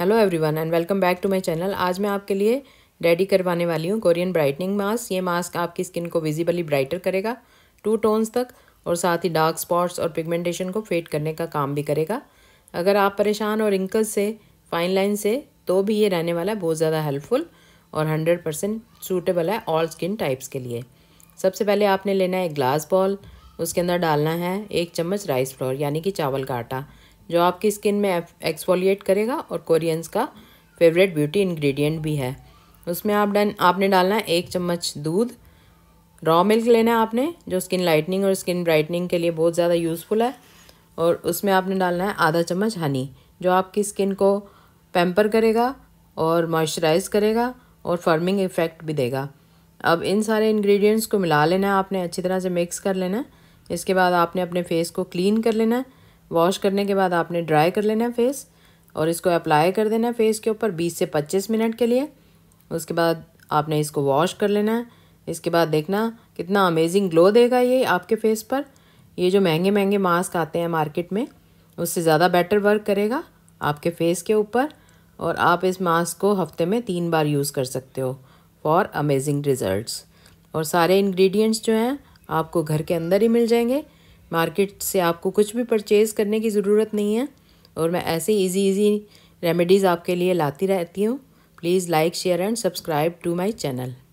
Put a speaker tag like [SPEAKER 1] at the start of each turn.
[SPEAKER 1] hello everyone and welcome back to my channel आज मैं आपके लिए रेडी करवाने वाली हूँ कोरियन ब्राइटनिंग मास्क ये मास्क आपकी स्किन को विजिबली ब्राइटर करेगा टू टोन्स तक और साथ ही डार्क स्पॉट्स और पिगमेंटेशन को फेड करने का काम भी करेगा अगर आप परेशान और रिंकल से फाइन लाइन से तो भी ये रहने वाला है बहुत ज़्यादा हेल्पफुल और हंड्रेड परसेंट सूटेबल है ऑल स्किन टाइप्स के लिए सबसे पहले आपने लेना है एक ग्लास बॉल उसके अंदर डालना है एक चम्मच राइस फ्लोर यानी कि चावल का आटा जो आपकी स्किन में एक्सफोलिएट करेगा और कोरियंस का फेवरेट ब्यूटी इंग्रेडिएंट भी है उसमें आप डन आपने डालना है एक चम्मच दूध रॉ मिल्क लेना है आपने जो स्किन लाइटनिंग और स्किन ब्राइटनिंग के लिए बहुत ज़्यादा यूज़फुल है और उसमें आपने डालना है आधा चम्मच हनी जो आपकी स्किन को पैम्पर करेगा और मॉइस्चराइज करेगा और फर्मिंग इफ़ेक्ट भी देगा अब इन सारे इंग्रेडिएंट्स को मिला लेना है आपने अच्छी तरह से मिक्स कर लेना है इसके बाद आपने अपने फेस को क्लीन कर लेना है वॉश करने के बाद आपने ड्राई कर लेना है फेस और इसको अप्लाई कर देना है फेस के ऊपर 20 से 25 मिनट के लिए उसके बाद आपने इसको वॉश कर लेना है इसके बाद देखना कितना अमेजिंग ग्लो देगा ये आपके फेस पर ये जो महंगे महंगे मास्क आते हैं मार्केट में उससे ज़्यादा बेटर वर्क करेगा आपके फेस के ऊपर और आप इस मास्क को हफ्ते में तीन बार यूज़ कर सकते हो फॉर अमेजिंग रिज़ल्ट और सारे इन्ग्रीडियंट्स जो हैं आपको घर के अंदर ही मिल जाएंगे मार्केट से आपको कुछ भी परचेज़ करने की ज़रूरत नहीं है और मैं ऐसे इजी इजी रेमेडीज़ आपके लिए लाती रहती हूँ please like share and subscribe to my channel